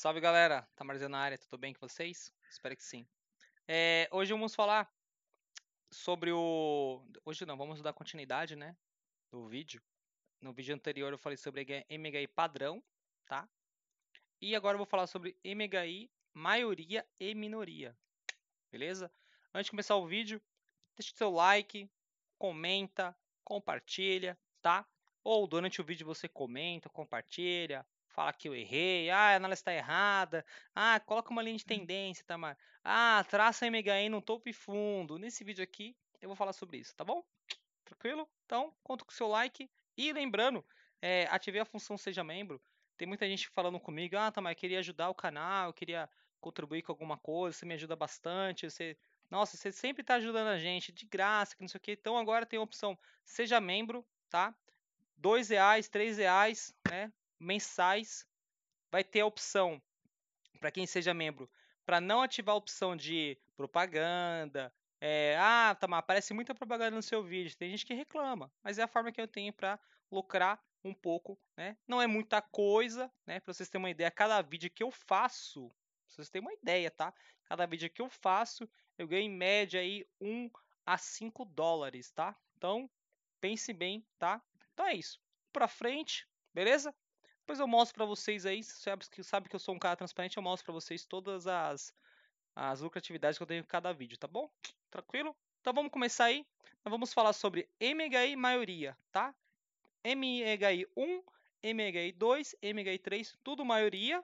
Salve galera, Tamarzinho na área, tudo bem com vocês? Espero que sim. É, hoje vamos falar sobre o. Hoje não, vamos dar continuidade, né? Do vídeo. No vídeo anterior eu falei sobre MHI padrão, tá? E agora eu vou falar sobre MHI maioria e minoria, beleza? Antes de começar o vídeo, deixa o seu like, comenta, compartilha, tá? Ou durante o vídeo você comenta, compartilha, fala que eu errei, ah, a análise está errada, ah, coloca uma linha de uhum. tendência, Tamar, tá ah, traça MHN no topo e fundo. Nesse vídeo aqui eu vou falar sobre isso, tá bom? Tranquilo? Então, conto com o seu like e lembrando, é, ativei a função Seja Membro. Tem muita gente falando comigo, ah, mas eu queria ajudar o canal, eu queria contribuir com alguma coisa, você me ajuda bastante, você... Nossa, você sempre está ajudando a gente, de graça, que não sei o quê. Então agora tem a opção Seja Membro, tá? dois reais, três reais, né? mensais. Vai ter a opção, para quem seja membro, para não ativar a opção de propaganda. É, ah, tá, mas aparece muita propaganda no seu vídeo. Tem gente que reclama, mas é a forma que eu tenho para lucrar um pouco, né? Não é muita coisa, né? Para vocês terem uma ideia, cada vídeo que eu faço, pra vocês terem uma ideia, tá? Cada vídeo que eu faço, eu ganho em média aí 1 a 5 dólares, tá? Então, pense bem, tá? Então é isso. Para frente, beleza? Depois eu mostro para vocês aí, sabe que, sabe que eu sou um cara transparente, eu mostro para vocês todas as, as lucratividades que eu tenho em cada vídeo, tá bom? Tranquilo? Então vamos começar aí. Nós vamos falar sobre MHI maioria, tá? MHI 1, MHI 2, MHI 3, tudo maioria.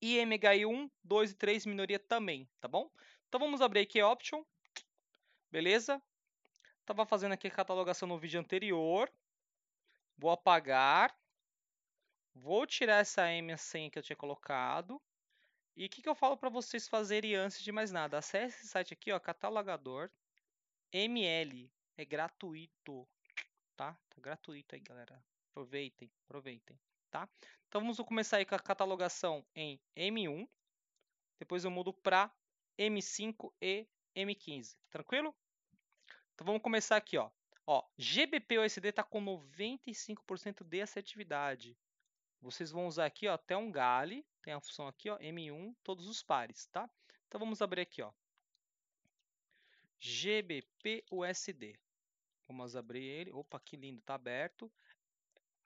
E MHI 1, 2 e 3 minoria também, tá bom? Então vamos abrir aqui Option. Beleza? Tava fazendo aqui a catalogação no vídeo anterior. Vou apagar, Vou tirar essa M100 que eu tinha colocado. E o que, que eu falo para vocês fazerem antes de mais nada? Acesse esse site aqui, ó, catalogador ML. É gratuito, tá? Tá gratuito aí, galera. Aproveitem, aproveitem, tá? Então vamos começar aí com a catalogação em M1. Depois eu mudo para M5 e M15. Tranquilo? Então vamos começar aqui, ó. Ó, GBP USD está com 95% de assertividade. Vocês vão usar aqui ó, até um gale, tem a função aqui, ó, M1, todos os pares, tá? Então vamos abrir aqui, ó. GBPUSD. Vamos abrir ele. Opa, que lindo, tá aberto.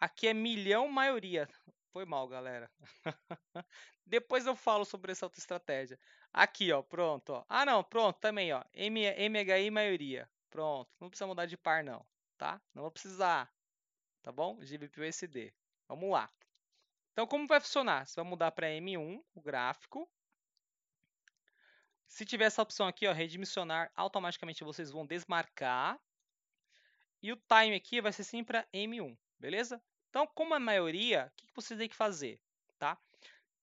Aqui é milhão maioria. Foi mal, galera. Depois eu falo sobre essa outra estratégia. Aqui, ó, pronto. Ó. Ah, não, pronto, também, ó. MHI maioria. Pronto. Não precisa mudar de par, não, tá? Não vou precisar. Tá bom? GBPUSD. Vamos lá. Então, como vai funcionar? Você vai mudar para M1 o gráfico. Se tiver essa opção aqui, ó, redimensionar, automaticamente vocês vão desmarcar. E o time aqui vai ser sempre para M1, beleza? Então, como a maioria, o que vocês têm que fazer, tá?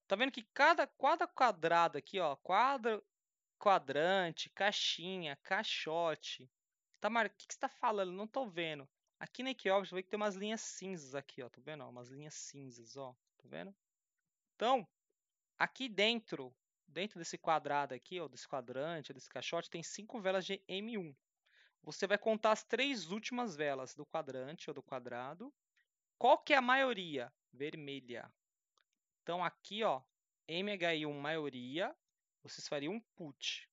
Tá vendo que cada, cada quadrado aqui, ó, quadro, quadrante, caixinha, caixote. Tá, mar. o que, que você tá falando? Não tô vendo. Aqui na Equiobs, eu vejo que tem umas linhas cinzas aqui, ó. Tá vendo? Ó, umas linhas cinzas, ó. Tá vendo? Então, aqui dentro, dentro desse quadrado aqui, ó, desse quadrante, desse caixote, tem cinco velas de M1. Você vai contar as três últimas velas do quadrante ou do quadrado. Qual que é a maioria? Vermelha. Então, aqui, ó, MHI1 maioria, vocês fariam um put,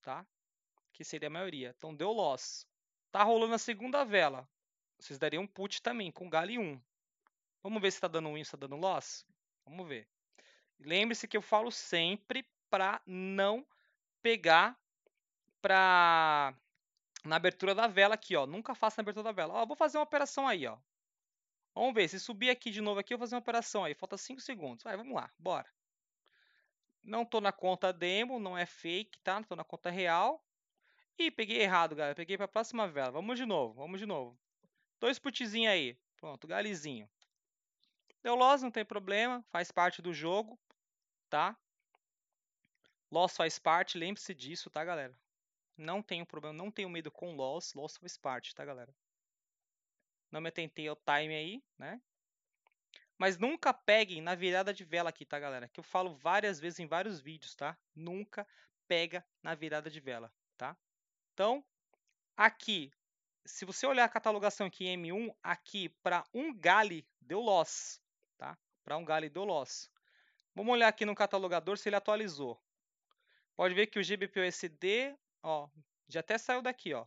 tá? Que seria a maioria. Então, deu loss. Tá rolando a segunda vela. Vocês dariam um put também, com galho 1. Vamos ver se está dando win se está dando loss? Vamos ver. Lembre-se que eu falo sempre para não pegar pra... na abertura da vela aqui, ó. Nunca faça na abertura da vela. Ó, vou fazer uma operação aí, ó. Vamos ver, se subir aqui de novo aqui, eu vou fazer uma operação aí. Falta 5 segundos. Vai, vamos lá, bora. Não tô na conta demo, não é fake, tá? Estou na conta real. Ih, peguei errado, galera. Peguei para a próxima vela. Vamos de novo, vamos de novo. Dois putzinhos aí. Pronto, galizinho. Deu loss, não tem problema, faz parte do jogo, tá? Loss faz parte, lembre-se disso, tá, galera? Não tenho problema, não tenho medo com loss, loss faz parte, tá, galera? Não me atentei ao time aí, né? Mas nunca peguem na virada de vela aqui, tá, galera? Que eu falo várias vezes em vários vídeos, tá? Nunca pega na virada de vela, tá? Então, aqui, se você olhar a catalogação aqui em M1, aqui para um gale deu loss para um e do loss. Vamos olhar aqui no catalogador se ele atualizou. Pode ver que o GBPUSD, ó, já até saiu daqui, ó.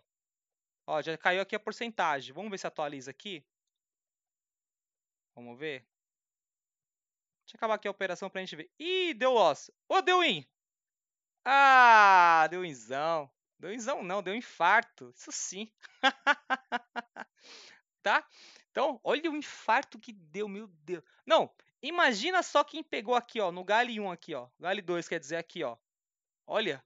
Ó, já caiu aqui a porcentagem. Vamos ver se atualiza aqui. Vamos ver. Deixa eu acabar aqui a operação para a gente ver. Ih, deu loss. Ô, oh, deu in. Ah, deu inzão. Deu inzão não, deu infarto. Isso sim. tá? Então, olha o infarto que deu, meu Deus. Não, Imagina só quem pegou aqui, ó, no gale 1 aqui, ó. Gale 2, quer dizer aqui, ó. Olha.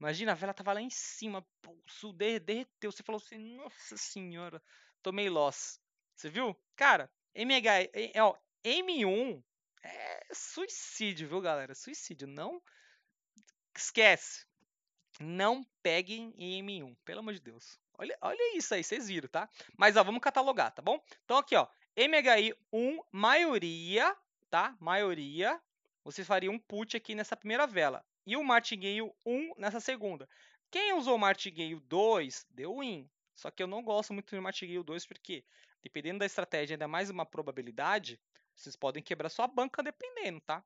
Imagina, a vela tava lá em cima, pulso, derreteu. Você falou assim, nossa senhora, tomei loss. Você viu? Cara, MH, é, ó, M1 é suicídio, viu, galera? Suicídio. Não esquece. Não peguem em M1, pelo amor de Deus. Olha, olha isso aí, vocês viram, tá? Mas ó, vamos catalogar, tá bom? Então aqui, ó, MHI 1, maioria, tá? Maioria. Vocês fariam um put aqui nessa primeira vela. E o martingale 1 nessa segunda. Quem usou martingale 2, deu win. Só que eu não gosto muito do martingale 2 porque, dependendo da estratégia, ainda mais uma probabilidade, vocês podem quebrar sua banca dependendo, tá?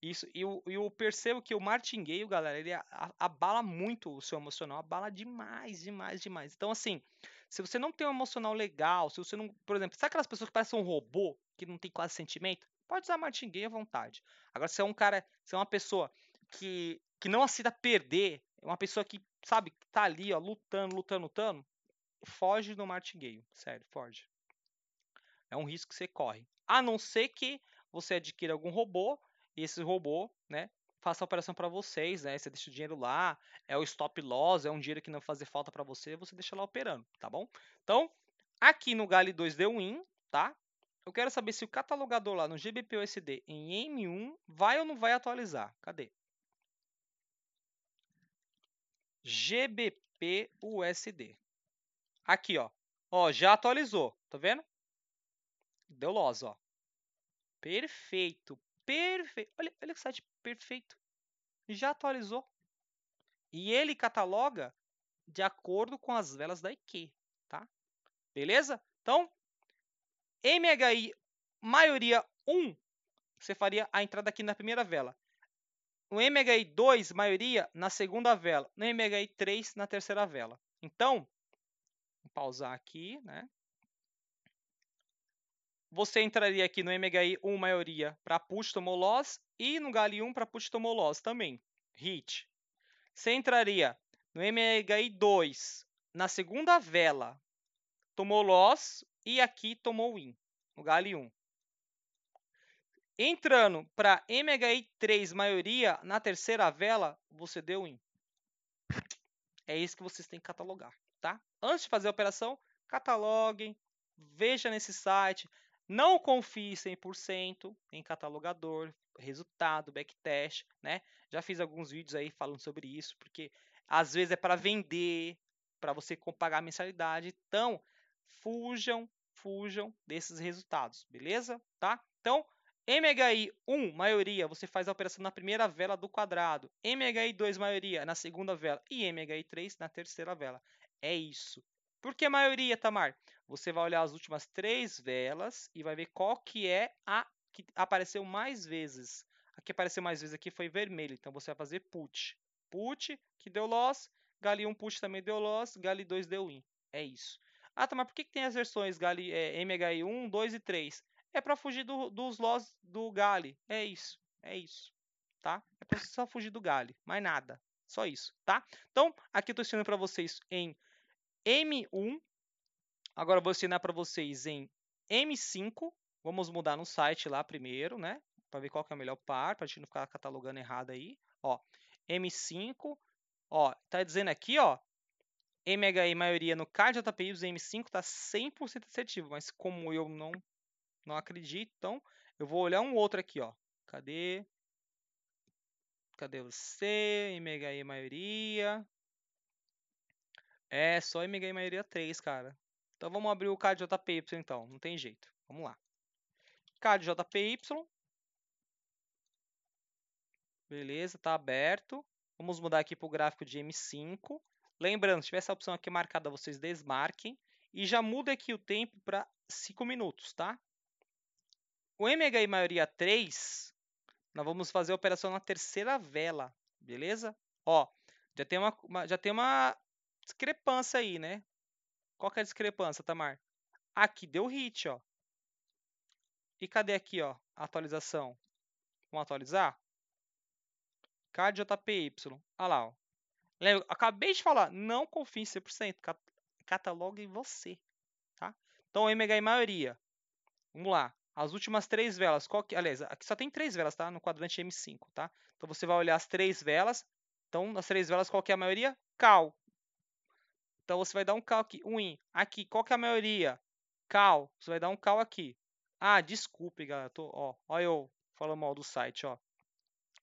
Isso, e eu, eu percebo que o martingale, galera, ele abala muito o seu emocional, abala demais, demais, demais. Então, assim, se você não tem um emocional legal, se você não. Por exemplo, sabe aquelas pessoas que parecem um robô, que não tem quase sentimento? Pode usar martinguei à vontade. Agora, se é um cara, se é uma pessoa que, que não aceita perder, é uma pessoa que, sabe, tá ali, ó, lutando, lutando, lutando, foge do martingueiro, Sério, foge. É um risco que você corre. A não ser que você adquira algum robô, e esse robô, né, faça a operação para vocês, né? Você deixa o dinheiro lá, é o stop loss, é um dinheiro que não fazer falta para você, você deixa lá operando, tá bom? Então, aqui no Gali 2 deu win, tá? Eu quero saber se o catalogador lá no GBPUSD em M1 vai ou não vai atualizar. Cadê? GBPUSD. Aqui, ó. Ó, já atualizou, tá vendo? Deu loss, ó. Perfeito, perfeito. Olha, olha que site perfeito. Já atualizou. E ele cataloga de acordo com as velas da IKEA, tá? Beleza? Então, MHI maioria 1, você faria a entrada aqui na primeira vela. O MHI 2, maioria, na segunda vela. No MHI 3, na terceira vela. Então, pausar aqui, né? você entraria aqui no MHI 1 maioria para push tomou loss e no Gali 1 para push tomou loss também, hit. Você entraria no MHI 2 na segunda vela, tomou loss e aqui tomou win, no Gali 1. Entrando para MHI 3 maioria na terceira vela, você deu win. É isso que vocês têm que catalogar, tá? Antes de fazer a operação, cataloguem, veja nesse site, não confie 100% em catalogador, resultado, backtest, né? Já fiz alguns vídeos aí falando sobre isso, porque às vezes é para vender, para você pagar mensalidade. Então, fujam, fujam desses resultados, beleza? Tá? Então, MHI 1, maioria, você faz a operação na primeira vela do quadrado. MHI 2, maioria, na segunda vela. E MHI 3, na terceira vela. É isso. Por que a maioria, Tamar? Você vai olhar as últimas três velas e vai ver qual que é a que apareceu mais vezes. A que apareceu mais vezes aqui foi vermelho, então você vai fazer put. Put, que deu loss, Gali 1 put também deu loss, Gali 2 deu win. É isso. Ah, Tamar, por que, que tem as versões Gali, é, MHI 1, 2 e 3? É para fugir do, dos loss do Gali. É isso, é isso, tá? É para só fugir do Gali, mais nada. Só isso, tá? Então, aqui eu estou ensinando para vocês em M1. Agora vou ensinar para vocês em M5. Vamos mudar no site lá primeiro, né? Para ver qual que é o melhor par, para a gente não ficar catalogando errado aí. Ó, M5. Ó, tá dizendo aqui, ó, MHI maioria no CAD JPY, M5 está 100% assertivo, mas como eu não não acredito, então eu vou olhar um outro aqui, ó. Cadê? Cadê você? MHI maioria. É, só MG maioria 3, cara. Então vamos abrir o KDJPY então, não tem jeito. Vamos lá. KDJPY. Beleza, tá aberto. Vamos mudar aqui para o gráfico de M5. Lembrando, se tiver essa opção aqui marcada, vocês desmarquem. E já muda aqui o tempo para 5 minutos, tá? O MHI maioria 3, nós vamos fazer a operação na terceira vela, beleza? Ó, já tem uma, já tem uma discrepância aí, né? Qual que é a discrepância, Tamar? Aqui deu hit, ó. E cadê aqui, ó, a atualização? Vamos atualizar? KJPY. Olha lá, ó. Lembra, acabei de falar, não confie em 100%. Cat cataloga em você, tá? Então, ômega é em maioria. Vamos lá. As últimas três velas, qual que... Aliás, aqui só tem três velas, tá? No quadrante M5, tá? Então, você vai olhar as três velas. Então, nas três velas, qual que é a maioria? Cal. Então você vai dar um cal aqui, um Aqui, qual que é a maioria? Cal. Você vai dar um cal aqui. Ah, desculpe, galera. Tô, ó, ó eu falando mal do site, ó.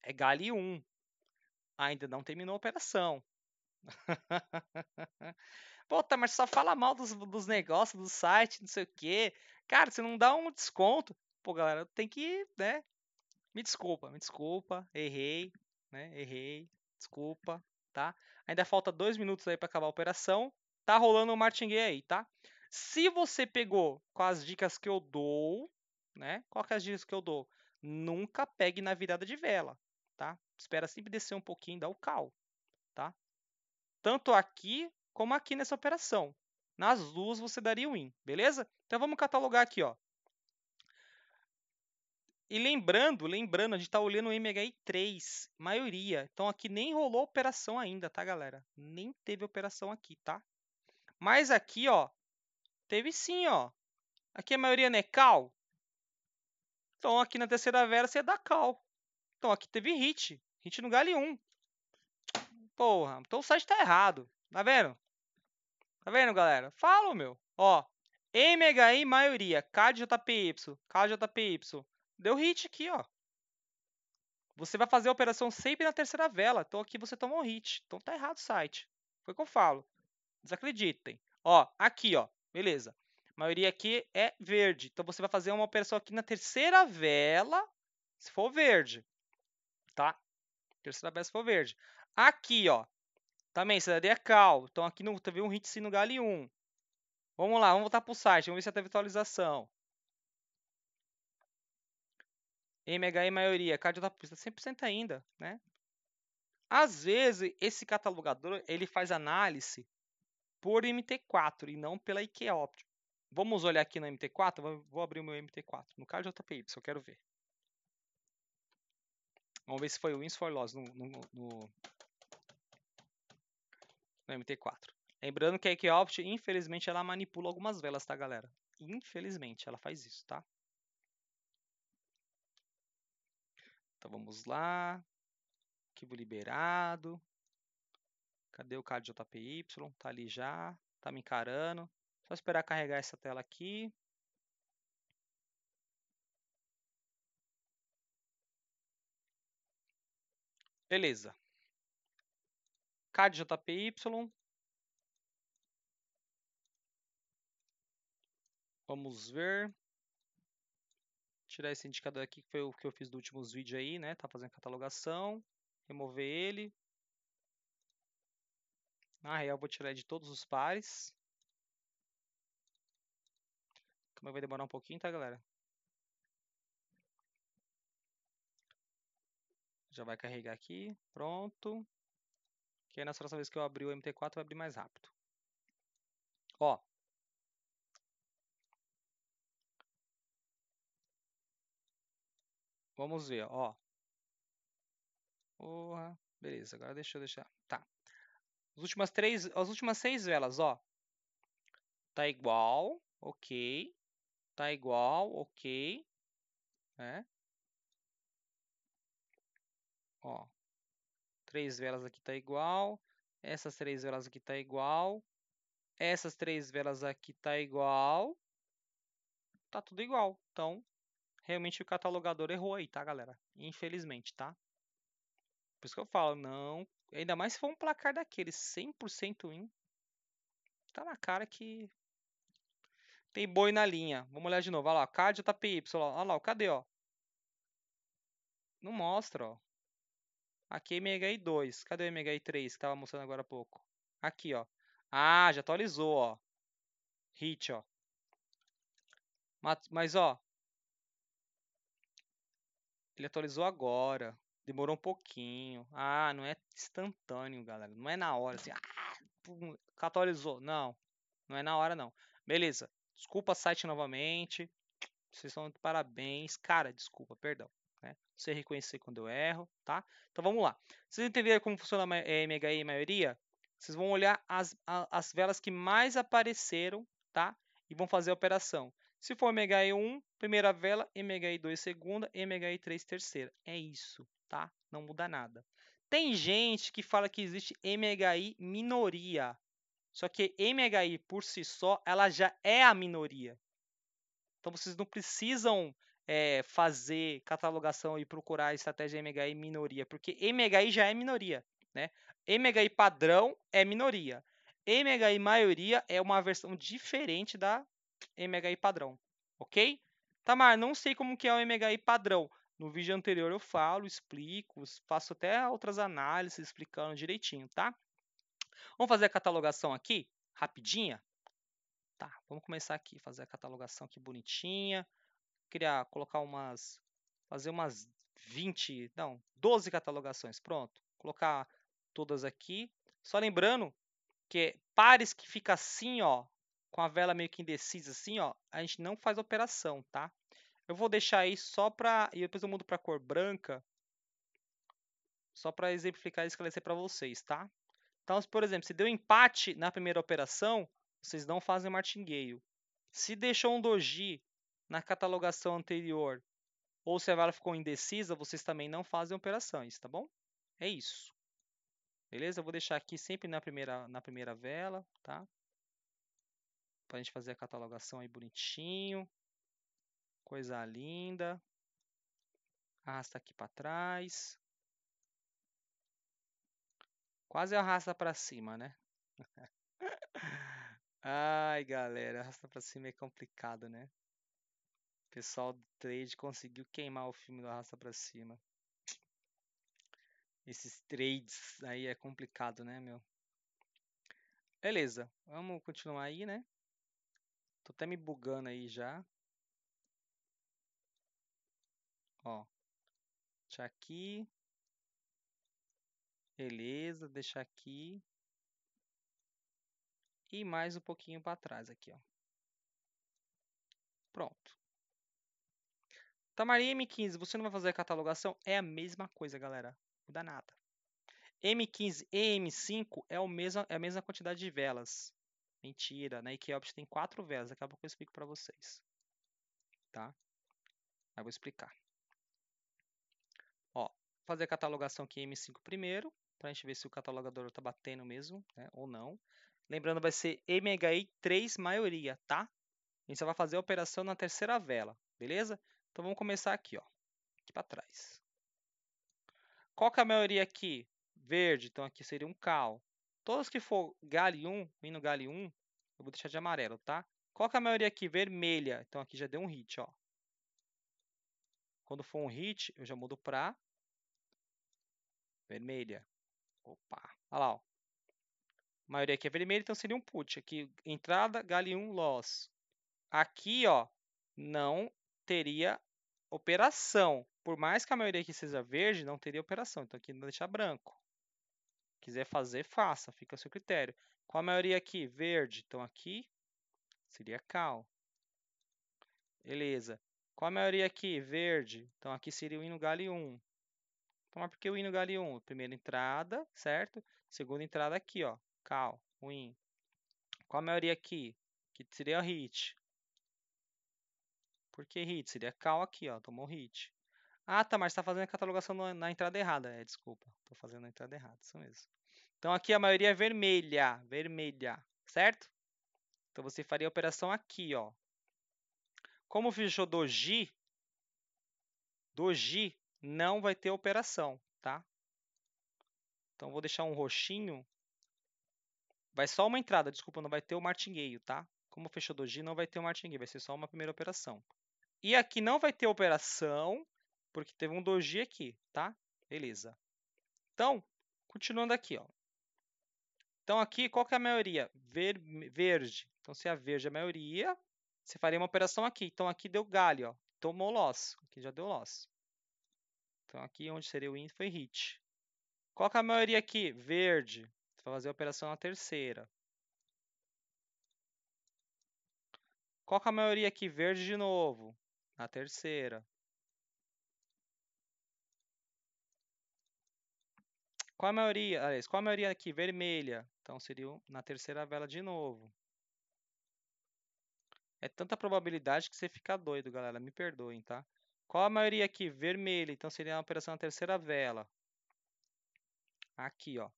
É gali 1. Ainda não terminou a operação. tá, mas só fala mal dos, dos negócios, do site, não sei o quê. Cara, você não dá um desconto. Pô, galera, tem que, né? Me desculpa, me desculpa. Errei, né? Errei. Desculpa, tá? Ainda falta dois minutos aí para acabar a operação. Tá rolando o um martingue aí, tá? Se você pegou com as dicas que eu dou, né? Qual que é as dicas que eu dou? Nunca pegue na virada de vela, tá? Espera sempre descer um pouquinho, dá o cal, tá? Tanto aqui como aqui nessa operação. Nas duas você daria win, beleza? Então vamos catalogar aqui, ó. E lembrando, lembrando, a gente tá olhando o MHI 3, maioria. Então aqui nem rolou operação ainda, tá, galera? Nem teve operação aqui, tá? Mas aqui, ó, teve sim, ó. Aqui a maioria não é cal. Então aqui na terceira você é da cal. Então aqui teve hit, hit no galho 1. Porra, então o site tá errado. Tá vendo? Tá vendo, galera? Fala, meu. Ó, MHI maioria, KJPY, KJPY. Deu hit aqui, ó. Você vai fazer a operação sempre na terceira vela. Então aqui você tomou um hit. Então tá errado o site. Foi o que eu falo. Desacreditem. Ó, aqui, ó. Beleza. A maioria aqui é verde. Então você vai fazer uma operação aqui na terceira vela, se for verde. Tá? Terceira vela se for verde. Aqui, ó. Também você é cal. Então aqui não teve um hit sim no gale 1. Vamos lá, vamos voltar pro site, vamos ver se teve é atualização. MHE maioria, está 100% ainda, né? Às vezes, esse catalogador, ele faz análise por MT4 e não pela IQ Vamos olhar aqui na MT4, vou abrir o meu MT4, no CardioJPY, eu quero ver. Vamos ver se foi o wins for loss no, no, no, no MT4. Lembrando que a IQ Opt, infelizmente, ela manipula algumas velas, tá, galera? Infelizmente, ela faz isso, tá? Então vamos lá. Arquivo liberado. Cadê o JPY Tá ali já. Tá me encarando. Só esperar carregar essa tela aqui. Beleza. JPY Vamos ver tirar esse indicador aqui, que foi o que eu fiz do últimos vídeos aí, né? Tá fazendo catalogação, remover ele. Na real, vou tirar de todos os pares. Também vai demorar um pouquinho, tá, galera? Já vai carregar aqui. Pronto. Que aí, na próxima vez que eu abrir o MT4, vai abrir mais rápido. Ó, Vamos ver, ó. Porra. Beleza, agora deixa eu deixar. Tá. As últimas três, as últimas seis velas, ó. Tá igual, ok. Tá igual, ok. Né? Ó. Três velas aqui tá igual. Essas três velas aqui tá igual. Essas três velas aqui tá igual. Tá tudo igual. Então, realmente o catalogador errou aí, tá, galera? Infelizmente, tá? Por isso que eu falo, não. Ainda mais se for um placar daqueles, 100% win. Tá na cara que tem boi na linha. Vamos olhar de novo. Olha lá, CAD JPY. Tá olha lá, cadê, ó? Não mostra, ó. Aqui é i 2 Cadê o MHI3 que tava mostrando agora há pouco? Aqui, ó. Ah, já atualizou, ó. Hit, ó. Mas, ó, ele atualizou agora. Demorou um pouquinho. Ah, não é instantâneo, galera. Não é na hora assim. Ah, pum, atualizou. Não. Não é na hora, não. Beleza. Desculpa site novamente. Vocês são parabéns. Cara, desculpa, perdão. Né? Você reconhecer quando eu erro, tá? Então vamos lá. Vocês entenderam como funciona a MHI maioria? Vocês vão olhar as, as velas que mais apareceram, tá? E vão fazer a operação. Se for MHI1, primeira vela, MHI2 segunda, MHI3 terceira. É isso, tá? Não muda nada. Tem gente que fala que existe MHI minoria. Só que MHI por si só, ela já é a minoria. Então vocês não precisam é, fazer catalogação e procurar a estratégia MHI minoria, porque MHI já é minoria, né? MHI padrão é minoria. MHI maioria é uma versão diferente da MHI padrão, ok? Tamar, tá, não sei como que é o MHI padrão. No vídeo anterior eu falo, explico, faço até outras análises explicando direitinho, tá? Vamos fazer a catalogação aqui, rapidinha? Tá, vamos começar aqui, fazer a catalogação aqui bonitinha. Criar, colocar umas, fazer umas 20, não, 12 catalogações, pronto. Colocar todas aqui. Só lembrando que pares que fica assim, ó, com a vela meio que indecisa assim, ó, a gente não faz operação, tá? Eu vou deixar aí só para e depois eu mudo para cor branca, só para exemplificar e esclarecer para vocês, tá? Então, por exemplo, se deu empate na primeira operação, vocês não fazem martingale. Se deixou um doji na catalogação anterior ou se a vela ficou indecisa, vocês também não fazem operações, tá bom? É isso. Beleza? Eu vou deixar aqui sempre na primeira, na primeira vela, tá? para a gente fazer a catalogação aí bonitinho. Coisa linda. Arrasta aqui para trás. Quase arrasta para cima, né? Ai, galera, arrasta para cima é complicado, né? O pessoal do trade conseguiu queimar o filme do arrasta para cima. Esses trades aí é complicado, né, meu? Beleza, vamos continuar aí, né? Tô até me bugando aí já. Ó. Deixar aqui. Beleza, deixar aqui. E mais um pouquinho para trás aqui, ó. Pronto. Tamaria M15, você não vai fazer a catalogação? É a mesma coisa, galera. Não dá nada. M15 e M5 é, o mesmo, é a mesma quantidade de velas. Mentira, na Ikeops tem quatro velas, daqui a pouco eu explico para vocês. Tá? Aí eu vou explicar. Ó, fazer a catalogação aqui em M5 primeiro, para a gente ver se o catalogador está batendo mesmo, né, ou não. Lembrando, vai ser MHI 3 maioria, tá? A gente só vai fazer a operação na terceira vela, beleza? Então vamos começar aqui, ó, aqui para trás. Qual que é a maioria aqui? Verde, então aqui seria um cal. Todas que for Gale 1, hino Gale 1, eu vou deixar de amarelo, tá? Qual que é a maioria aqui? Vermelha. Então aqui já deu um hit, ó. Quando for um hit, eu já mudo pra vermelha. Opa. Olha lá, ó. A maioria aqui é vermelha, então seria um put. Aqui, entrada, Gale 1, loss. Aqui, ó, não teria operação. Por mais que a maioria aqui seja verde, não teria operação. Então aqui vou deixar branco. Quiser fazer, faça, fica a seu critério. Qual a maioria aqui? Verde. Então aqui seria cal. Beleza. Qual a maioria aqui? Verde. Então aqui seria o hino galho 1. Então, porque por o hino galho 1? Primeira entrada, certo? Segunda entrada aqui, ó. Cal, win. Qual a maioria aqui? Que seria hit. Por que hit? Seria cal aqui, ó. Tomou hit. Ah, tá, mas está fazendo a catalogação na entrada errada. É, desculpa, Tô fazendo a entrada errada, isso mesmo. Então aqui a maioria é vermelha, vermelha, certo? Então você faria a operação aqui, ó. Como fechou doji, doji não vai ter operação, tá? Então vou deixar um roxinho. Vai só uma entrada, desculpa, não vai ter o martingueio, tá? Como fechou doji, não vai ter o martingueio, vai ser só uma primeira operação. E aqui não vai ter operação, porque teve um doji aqui, tá? Beleza. Então, continuando aqui, ó. Então, aqui, qual que é a maioria? Ver, verde. Então, se é a verde é a maioria, você faria uma operação aqui. Então, aqui deu galho, ó. Tomou loss. Aqui já deu loss. Então, aqui onde seria o in foi hit. Qual que é a maioria aqui? Verde. Você vai fazer a operação na terceira. Qual que é a maioria aqui? Verde de novo. Na terceira. Qual a maioria? Aliás, qual a maioria aqui? Vermelha. Então seria na terceira vela de novo. É tanta probabilidade que você fica doido, galera. Me perdoem, tá? Qual a maioria aqui? Vermelha. Então seria a operação na terceira vela. Aqui, ó.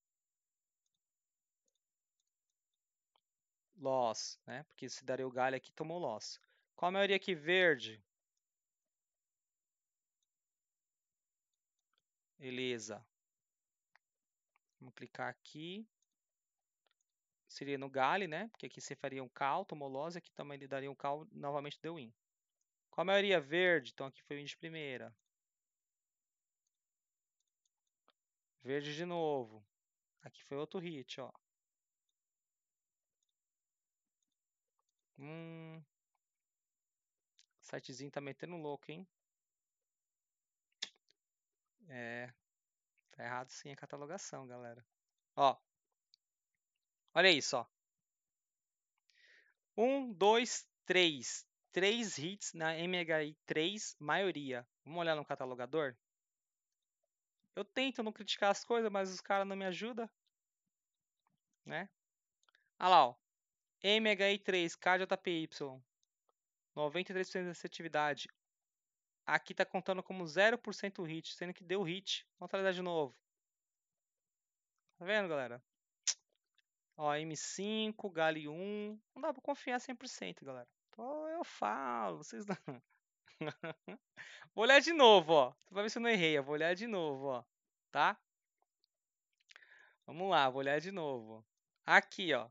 Loss, né? Porque se daria o galho aqui, tomou loss. Qual a maioria aqui? Verde. Beleza. Vamos clicar aqui. Seria no Gale, né? Porque aqui você faria um call, tomolose, aqui também ele daria um cal. novamente deu in. Com a maioria verde, então aqui foi win de primeira. Verde de novo. Aqui foi outro hit, ó. Hum. O sitezinho tá metendo louco, hein? É, Tá errado sim a catalogação, galera. Ó. Olha isso, ó. Um, dois, três. Três hits na MHI 3, maioria. Vamos olhar no catalogador? Eu tento não criticar as coisas, mas os caras não me ajudam. Né? Olha lá, ó. MHI 3, KJPY. 93% de assertividade. Aqui está contando como 0% hit, sendo que deu hit. Vamos trazer de novo. Tá vendo, galera? Ó, M5, Gali 1. Não dá pra confiar 100%, galera. Então, eu falo, vocês não... vou olhar de novo, ó. Pra ver se eu não errei. Eu vou olhar de novo, ó. Tá? Vamos lá, vou olhar de novo. Aqui, ó.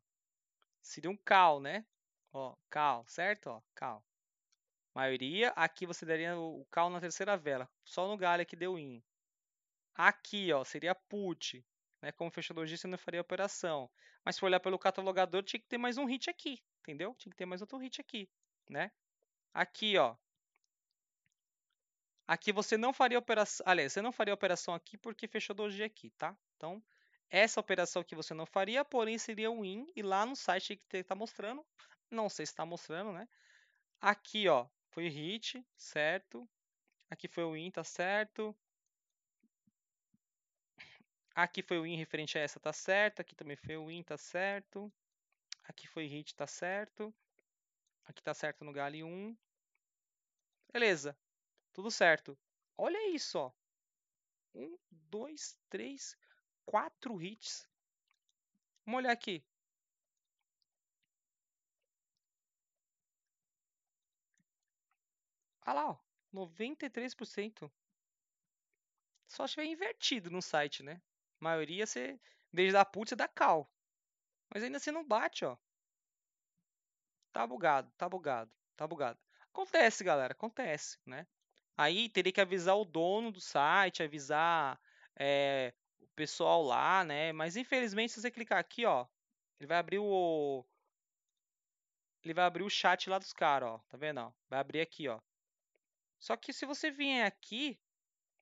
Seria um cal, né? Ó, cal, certo? Ó, cal maioria. Aqui você daria o call na terceira vela, só no galho é que deu in. Aqui, ó, seria put, né? Como fechadorgista, eu não faria operação. Mas se for olhar pelo catalogador, tinha que ter mais um hit aqui, entendeu? Tinha que ter mais outro hit aqui, né? Aqui, ó. Aqui você não faria operação, aliás, você não faria operação aqui porque fechadorgia é aqui, tá? Então, essa operação que você não faria, porém seria um in e lá no site que estar tá mostrando, não sei se está mostrando, né? Aqui, ó, foi hit, certo? Aqui foi o in, tá certo? Aqui foi o in referente a essa, tá certo? Aqui também foi o in, tá certo? Aqui foi hit, tá certo? Aqui tá certo no galho 1. Beleza. Tudo certo. Olha isso, ó. 1, 2, 3, 4 hits. Vamos olhar aqui. Olha tá lá, ó, 93%. Só tiver invertido no site, né? A maioria você, desde da puta, você dá cal. Mas ainda assim não bate, ó. Tá bugado, tá bugado, tá bugado. Acontece, galera, acontece, né? Aí teria que avisar o dono do site, avisar é, o pessoal lá, né? Mas infelizmente, se você clicar aqui, ó, ele vai abrir o. Ele vai abrir o chat lá dos caras, ó. Tá vendo? Ó? Vai abrir aqui, ó. Só que se você vier aqui,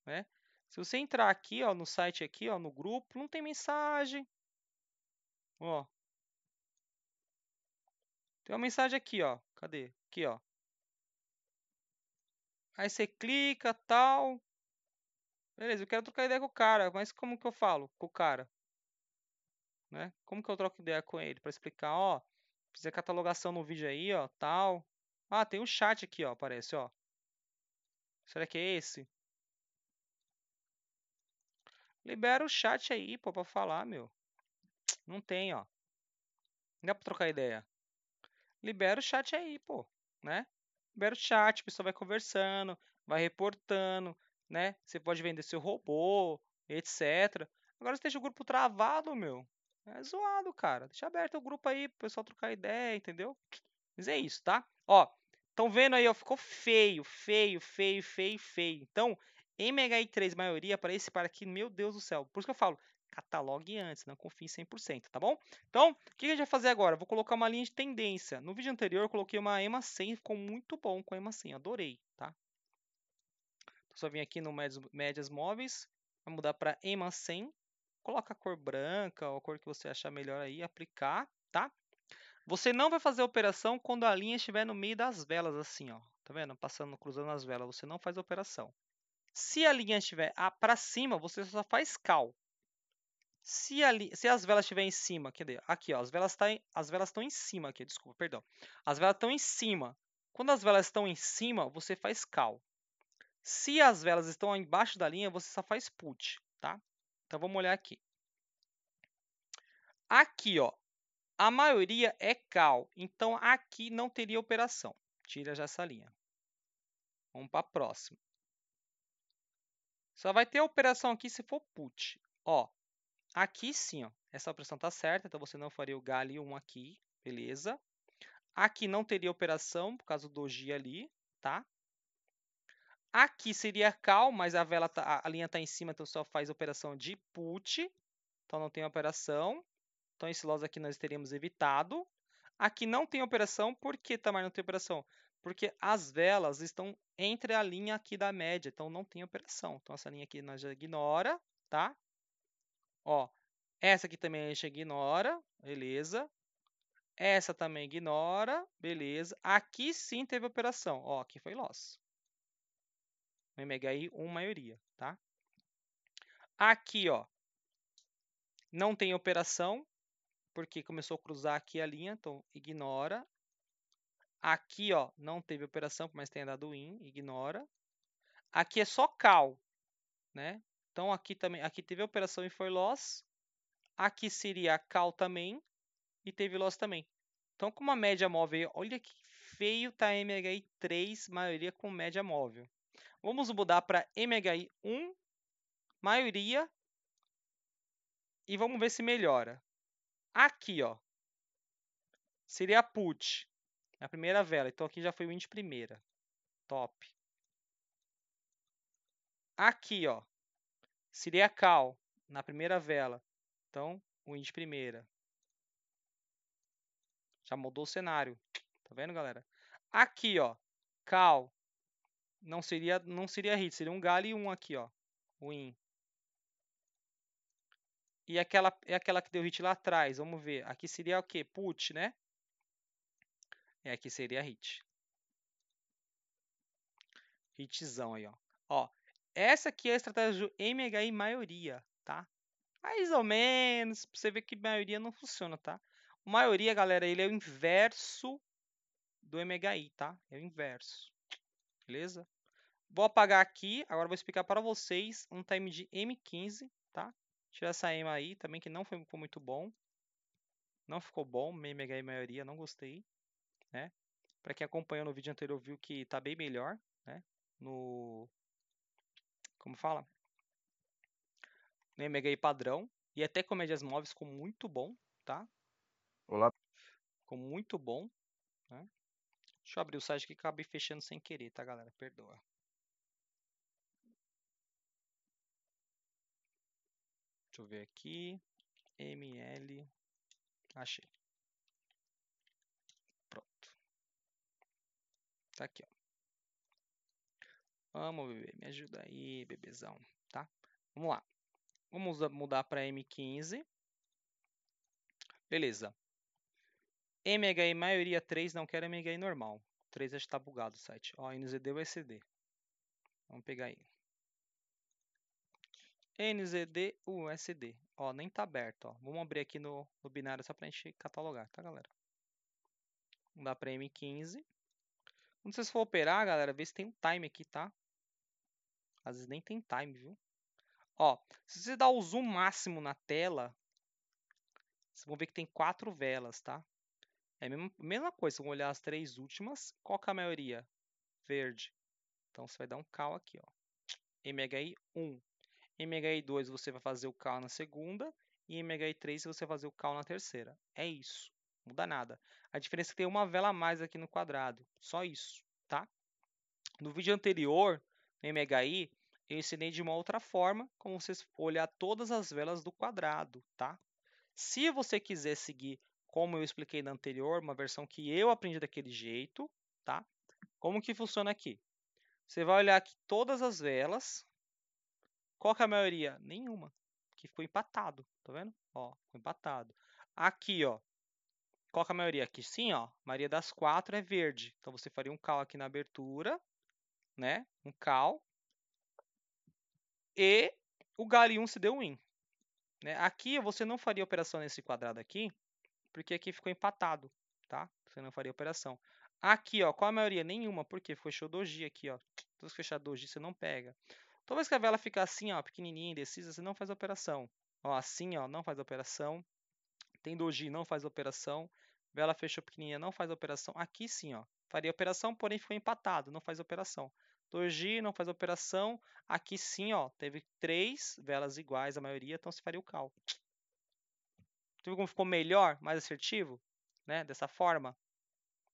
né? Se você entrar aqui, ó, no site aqui, ó, no grupo, não tem mensagem. Ó. Tem uma mensagem aqui, ó. Cadê? Aqui, ó. Aí você clica, tal. Beleza, eu quero trocar ideia com o cara, mas como que eu falo com o cara? Né? Como que eu troco ideia com ele para explicar, ó, fiz a catalogação no vídeo aí, ó, tal. Ah, tem um chat aqui, ó, aparece, ó. Será que é esse? Libera o chat aí, pô, pra falar, meu. Não tem, ó. Não dá pra trocar ideia. Libera o chat aí, pô, né? Libera o chat, o pessoal vai conversando, vai reportando, né? Você pode vender seu robô, etc. Agora você deixa o grupo travado, meu. É zoado, cara. Deixa aberto o grupo aí pro pessoal trocar ideia, entendeu? Mas é isso, tá? Ó, Estão vendo aí, ó, ficou feio, feio, feio, feio, feio. Então, MHI3 maioria para esse par aqui, meu Deus do céu. Por isso que eu falo, catalogue antes, não confie 100%, tá bom? Então, o que a gente vai fazer agora? Vou colocar uma linha de tendência. No vídeo anterior eu coloquei uma EMA 100, ficou muito bom com a EMA 100, adorei, tá? Então, só vim aqui no médias, médias móveis, vai mudar para EMA 100, coloca a cor branca ou a cor que você achar melhor aí, aplicar, tá? Você não vai fazer a operação quando a linha estiver no meio das velas, assim, ó. Tá vendo? Passando, cruzando as velas. Você não faz a operação. Se a linha estiver para cima, você só faz cal. Se, a, se as velas estiverem em cima, quer dizer, Aqui, ó, as velas tá estão em, em cima aqui, desculpa, perdão. As velas estão em cima. Quando as velas estão em cima, você faz cal. Se as velas estão embaixo da linha, você só faz put, tá? Então vamos olhar aqui. Aqui, ó, a maioria é cal, então aqui não teria operação. Tira já essa linha. Vamos para a próxima. Só vai ter operação aqui se for put. Ó, aqui sim, ó, essa operação está certa, então você não faria o gal 1 aqui, beleza? Aqui não teria operação, por causa do G ali, tá? Aqui seria cal, mas a, vela tá, a linha está em cima, então só faz operação de put. Então não tem operação. Então esse loss aqui nós teríamos evitado. Aqui não tem operação. Por que, Tamar, não tem operação? Porque as velas estão entre a linha aqui da média, então não tem operação. Então essa linha aqui nós já ignora, tá? Ó, essa aqui também a gente ignora, beleza. Essa também ignora, beleza. Aqui sim teve operação. Ó, aqui foi loss. O MHI 1 maioria, tá? Aqui, ó, não tem operação, porque começou a cruzar aqui a linha, então ignora. Aqui, ó, não teve operação, mas tem dado in, ignora. Aqui é só call, né? Então aqui também, aqui teve operação e foi loss. Aqui seria call também e teve loss também. Então com uma média móvel, olha que feio tá MHI 3, maioria com média móvel. Vamos mudar para MHI 1, maioria e vamos ver se melhora. Aqui, ó, seria a put, na primeira vela. Então aqui já foi o int primeira. Top. Aqui, ó, seria a cal, na primeira vela. Então, win int primeira. Já mudou o cenário. Tá vendo, galera? Aqui, ó, cal. Não seria, não seria hit, seria um galho e um aqui, ó. Win. E aquela é aquela que deu hit lá atrás. Vamos ver. Aqui seria o quê? Put, né? É, aqui seria hit. Hitzão aí, ó. Ó, essa aqui é a estratégia do MHI maioria, tá? Mais ou menos, pra você ver que maioria não funciona, tá? maioria, galera, ele é o inverso do MHI, tá? É o inverso. Beleza? Vou apagar aqui, agora vou explicar para vocês um time de M15, tá? Tirar essa Ema aí também, que não foi, ficou muito bom. Não ficou bom, meio mega maioria, não gostei. Né? Para quem acompanhou no vídeo anterior, viu que tá bem melhor. Né? No. Como fala? No mega padrão. E até Comédias Móveis ficou muito bom, tá? Olá. Ficou muito bom. Né? Deixa eu abrir o site que acabei fechando sem querer, tá, galera? Perdoa. Deixa eu ver aqui. ML. Achei. Pronto. Tá aqui, ó. Vamos, bebê. Me ajuda aí, bebezão. Tá? Vamos lá. Vamos mudar para M15. Beleza. MHI maioria 3, não quero MHI normal. 3 já está bugado o site. Ó, NZD ou ECD. Vamos pegar aí. NZDUSD. Ó, nem tá aberto, ó. Vamos abrir aqui no, no binário só pra gente catalogar, tá, galera? Vamos dar pra M15. Quando vocês for operar, galera, vê se tem um time aqui, tá? Às vezes nem tem time, viu? Ó, se você dá o zoom máximo na tela, vocês vão ver que tem quatro velas, tá? É a mesma, mesma coisa, vocês vão olhar as três últimas. Qual que é a maioria? Verde. Então, você vai dar um cal aqui, ó. MHI 1. MHI2 você vai fazer o call na segunda e MHI3 você vai fazer o call na terceira. É isso. Não muda nada. A diferença é que tem uma vela a mais aqui no quadrado. Só isso, tá? No vídeo anterior, no MHI, eu ensinei de uma outra forma como você olhar todas as velas do quadrado, tá? Se você quiser seguir como eu expliquei na anterior, uma versão que eu aprendi daquele jeito, tá? Como que funciona aqui? Você vai olhar aqui todas as velas, qual que é a maioria? Nenhuma. Que ficou empatado, tá vendo? Ó, ficou empatado. Aqui, ó. Qual que é a maioria? Aqui sim, ó. Maria das quatro é verde. Então você faria um cal aqui na abertura, né? Um cal. E o galho 1 se deu win. Né? Aqui você não faria operação nesse quadrado aqui, porque aqui ficou empatado, tá? Você não faria operação. Aqui, ó, qual a maioria? Nenhuma, porque fechou doji aqui, ó. Se você fechar doji, você não pega. Toda vez que a vela fica assim, ó, pequenininha, indecisa, você não faz operação. Ó, assim, ó, não faz operação. Tem doji, não faz operação. Vela fechou pequenininha, não faz operação. Aqui sim, ó, faria operação, porém ficou empatado, não faz operação. Doji não faz operação. Aqui sim, ó, teve três velas iguais a maioria, então se faria o cal. Tu viu como ficou melhor, mais assertivo, né? Dessa forma.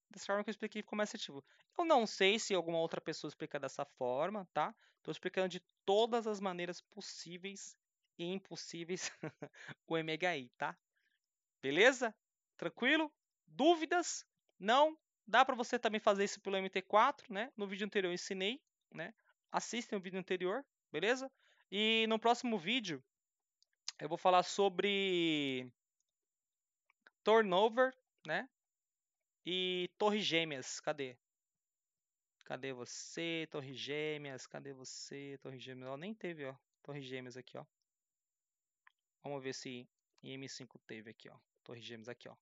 Dessa forma que eu expliquei ficou mais assertivo. Eu tipo, não sei se alguma outra pessoa explica dessa forma, tá? Estou explicando de todas as maneiras possíveis e impossíveis o MHI, tá? Beleza? Tranquilo? Dúvidas? Não? Dá para você também fazer isso pelo MT4, né? No vídeo anterior eu ensinei, né? Assistem o vídeo anterior, beleza? E no próximo vídeo eu vou falar sobre turnover, né? E torres gêmeas, cadê? Cadê você, Torre Gêmeas? Cadê você, Torre Gêmeas? Ó, nem teve, ó. Torre Gêmeas aqui, ó. Vamos ver se IM5 teve aqui, ó. Torre Gêmeas aqui, ó.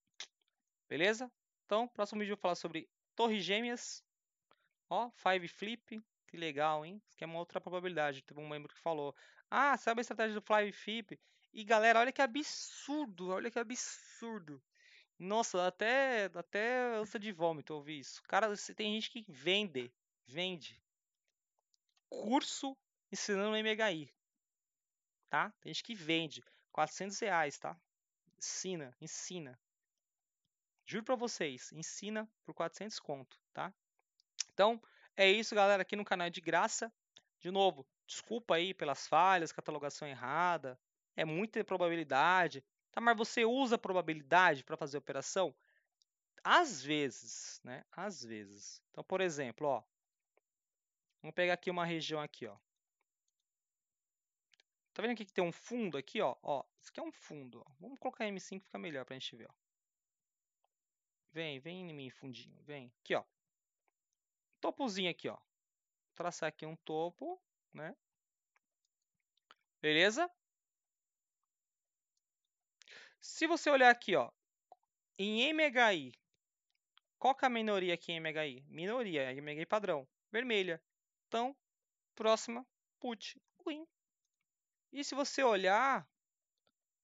Beleza? Então, próximo vídeo eu vou falar sobre Torre Gêmeas. Ó, Five Flip. Que legal, hein? Isso aqui é uma outra probabilidade. Teve um membro que falou. Ah, sabe a estratégia do Five Flip? E galera, olha que absurdo. Olha que absurdo. Nossa, até, até ânsia de vômito ouvir isso. Cara, você tem gente que vende, vende curso ensinando MHI, tá? Tem gente que vende 400 reais, tá? Ensina, ensina. Juro pra vocês, ensina por 400 conto, tá? Então, é isso, galera. Aqui no canal é de graça. De novo, desculpa aí pelas falhas, catalogação errada. É muita probabilidade. Tá, mas você usa a probabilidade para fazer a operação? Às vezes, né? Às vezes. Então, por exemplo, ó, vamos pegar aqui uma região aqui, ó. Tá vendo aqui que tem um fundo aqui, ó? ó isso aqui é um fundo. Ó. Vamos colocar M5 fica melhor para a gente ver, ó. Vem, vem em mim, fundinho, vem. Aqui, ó. Topozinho aqui, ó. Vou traçar aqui um topo, né? Beleza? Se você olhar aqui, ó, em MHI, qual que é a minoria aqui em MHI? Minoria, é MHI padrão, vermelha. Então, próxima, put, win. E se você olhar,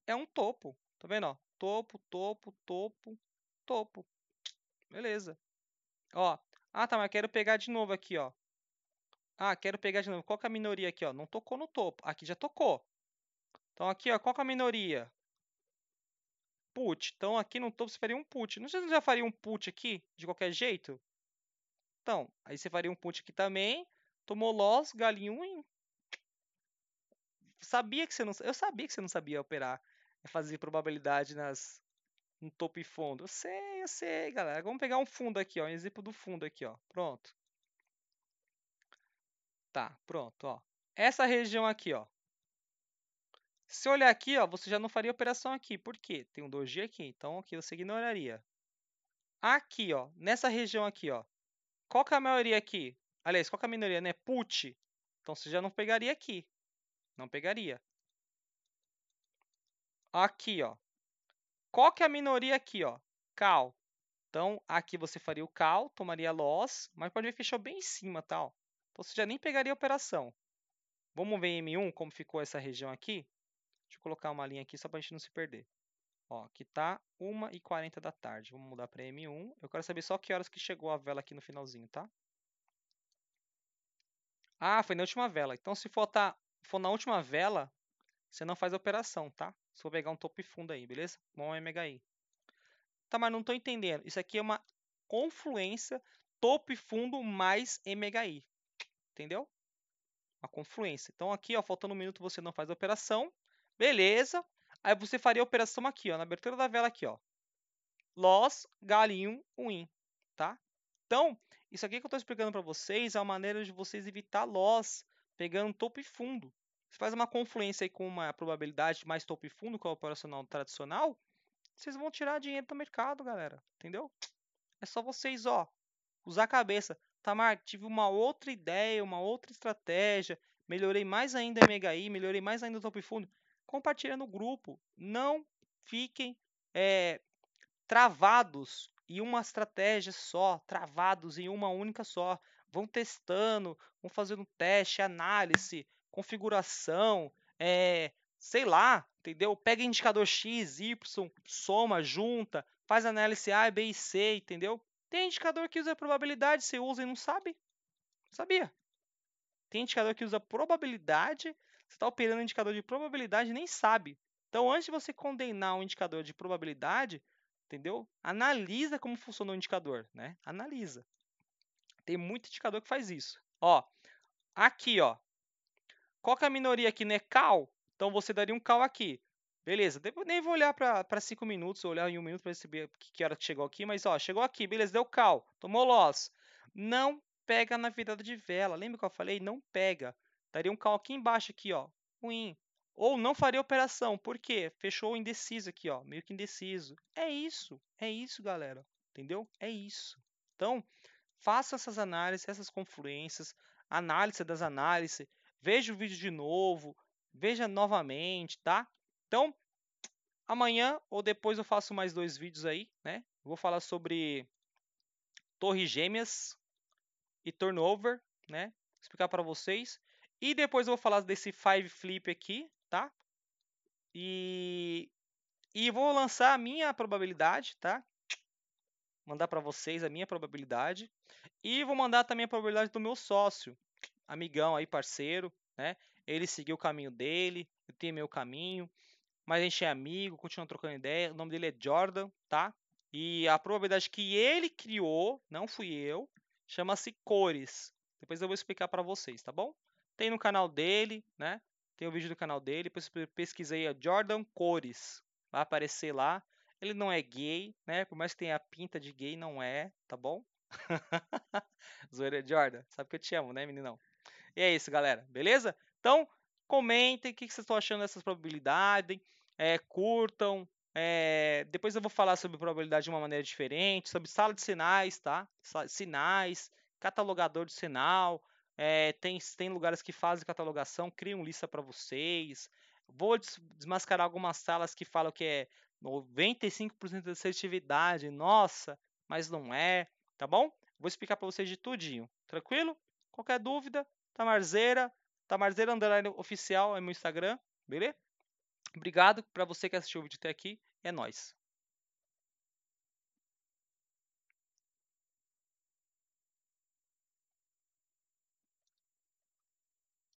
é um topo, tá vendo? Ó, topo, topo, topo, topo. Beleza. Ó, ah tá, mas quero pegar de novo aqui, ó. Ah, quero pegar de novo. Qual que é a minoria aqui, ó? Não tocou no topo. Aqui já tocou. Então aqui, ó, qual que é a minoria? put. Então aqui no topo você faria um put. Não sei se você já faria um put aqui, de qualquer jeito. Então, aí você faria um put aqui também. Tomou loss, galinho win. Sabia que você não, eu sabia que você não sabia operar, é fazer probabilidade nas no topo e fundo. Eu sei, eu sei, galera. Vamos pegar um fundo aqui, ó, um exemplo do fundo aqui, ó. Pronto. Tá, pronto, ó. Essa região aqui, ó. Se olhar aqui, ó, você já não faria operação aqui. Por quê? Tem um 2G aqui, então aqui você ignoraria. Aqui, ó, nessa região aqui, ó, qual que é a maioria aqui? Aliás, qual que é a minoria, né? Put. Então você já não pegaria aqui. Não pegaria. Aqui, ó. Qual que é a minoria aqui, ó? Cal. Então, aqui você faria o cal, tomaria loss, mas pode ver que fechou bem em cima, tal. Tá, então, você já nem pegaria a operação. Vamos ver em M1 como ficou essa região aqui? Deixa eu colocar uma linha aqui só para a gente não se perder. Ó, aqui tá 1h40 da tarde. Vamos mudar para M1. Eu quero saber só que horas que chegou a vela aqui no finalzinho, tá? Ah, foi na última vela. Então, se for, tá, for na última vela, você não faz a operação, tá? Só vou pegar um topo e fundo aí, beleza? Bom MHI. Tá, mas não estou entendendo. Isso aqui é uma confluência topo e fundo mais MHI. Entendeu? Uma confluência. Então, aqui, ó, faltando um minuto, você não faz a operação. Beleza. Aí você faria a operação aqui, ó, na abertura da vela aqui, ó. Loss, galinho, win, tá? Então, isso aqui que eu estou explicando para vocês é uma maneira de vocês evitar loss pegando topo e fundo. Você faz uma confluência aí com uma probabilidade mais topo e fundo, que é o operacional tradicional, vocês vão tirar dinheiro do mercado, galera. Entendeu? É só vocês, ó, usar a cabeça. Tamar, tá, tive uma outra ideia, uma outra estratégia. Melhorei mais ainda a MHI, melhorei mais ainda o topo e fundo compartilha no grupo. Não fiquem é, travados em uma estratégia só, travados em uma única só. Vão testando, vão fazendo teste, análise, configuração, é, sei lá, entendeu? Pega indicador X, Y, soma, junta, faz análise A, B e C, entendeu? Tem indicador que usa probabilidade, você usa e não sabe? Sabia? Tem indicador que usa probabilidade você está operando um indicador de probabilidade e nem sabe. Então, antes de você condenar um indicador de probabilidade, entendeu? Analisa como funciona o indicador, né? Analisa. Tem muito indicador que faz isso. Ó, aqui, ó. Qual que é a minoria aqui, né? Cal. Então, você daria um cal aqui. Beleza, nem vou olhar para 5 minutos, vou olhar em 1 um minuto para saber que hora que chegou aqui, mas ó, chegou aqui, beleza, deu cal, tomou loss. Não pega na virada de vela. Lembra que eu falei? Não pega. Daria um call aqui embaixo aqui, ó, ruim. Ou não faria operação, por quê? Fechou indeciso aqui, ó, meio que indeciso. É isso, é isso, galera. Entendeu? É isso. Então, faça essas análises, essas confluências, análise das análises, veja o vídeo de novo, veja novamente, tá? Então, amanhã ou depois eu faço mais dois vídeos aí, né? Vou falar sobre torres gêmeas e turnover, né? explicar para vocês. E depois eu vou falar desse Five Flip aqui, tá? E, e vou lançar a minha probabilidade, tá? Mandar para vocês a minha probabilidade. E vou mandar também a probabilidade do meu sócio, amigão aí, parceiro, né? Ele seguiu o caminho dele, eu tenho meu caminho. Mas a gente é amigo, continua trocando ideia. O nome dele é Jordan, tá? E a probabilidade que ele criou, não fui eu, chama-se cores. Depois eu vou explicar para vocês, tá bom? Tem no canal dele, né? Tem o um vídeo do canal dele. Depois pesquisei a Jordan Cores. Vai aparecer lá. Ele não é gay, né? Por mais que tenha a pinta de gay, não é, tá bom? Zoeira Jordan, sabe que eu te amo, né, meninão? E é isso, galera, beleza? Então, comentem o que, que vocês estão achando dessas probabilidades. É, curtam. É, depois eu vou falar sobre probabilidade de uma maneira diferente, sobre sala de sinais, tá? Sinais, catalogador de sinal, é, tem, tem lugares que fazem catalogação, criam lista para vocês. Vou desmascarar algumas salas que falam que é 95% de assertividade, nossa, mas não é, tá bom? Vou explicar para vocês de tudinho, tranquilo? Qualquer dúvida, Tamarzeira, Tamarzeira Underline Oficial é meu Instagram, beleza? Obrigado para você que assistiu o vídeo até aqui, é nóis!